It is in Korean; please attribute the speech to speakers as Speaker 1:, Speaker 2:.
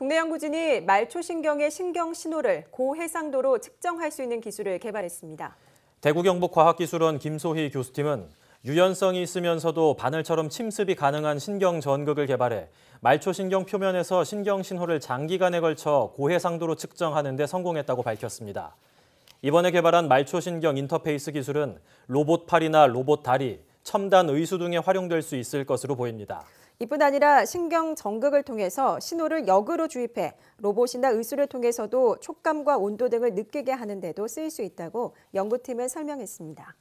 Speaker 1: 국내 연구진이 말초 신경의 신경 신호를 고해상도로 측정할 수 있는 기술을 개발했습니다.
Speaker 2: 대구경북과학기술원 김소희 교수팀은 유연성이 있으면서도 바늘처럼 침습이 가능한 신경 전극을 개발해 말초 신경 표면에서 신경 신호를 장기간에 걸쳐 고해상도로 측정하는 데 성공했다고 밝혔습니다. 이번에 개발한 말초 신경 인터페이스 기술은 로봇 팔이나 로봇 다리, 첨단 의수 등에 활용될 수 있을 것으로 보입니다.
Speaker 1: 이뿐 아니라 신경 전극을 통해서 신호를 역으로 주입해 로봇이나 의수를 통해서도 촉감과 온도 등을 느끼게 하는 데도 쓰일 수 있다고 연구팀은 설명했습니다.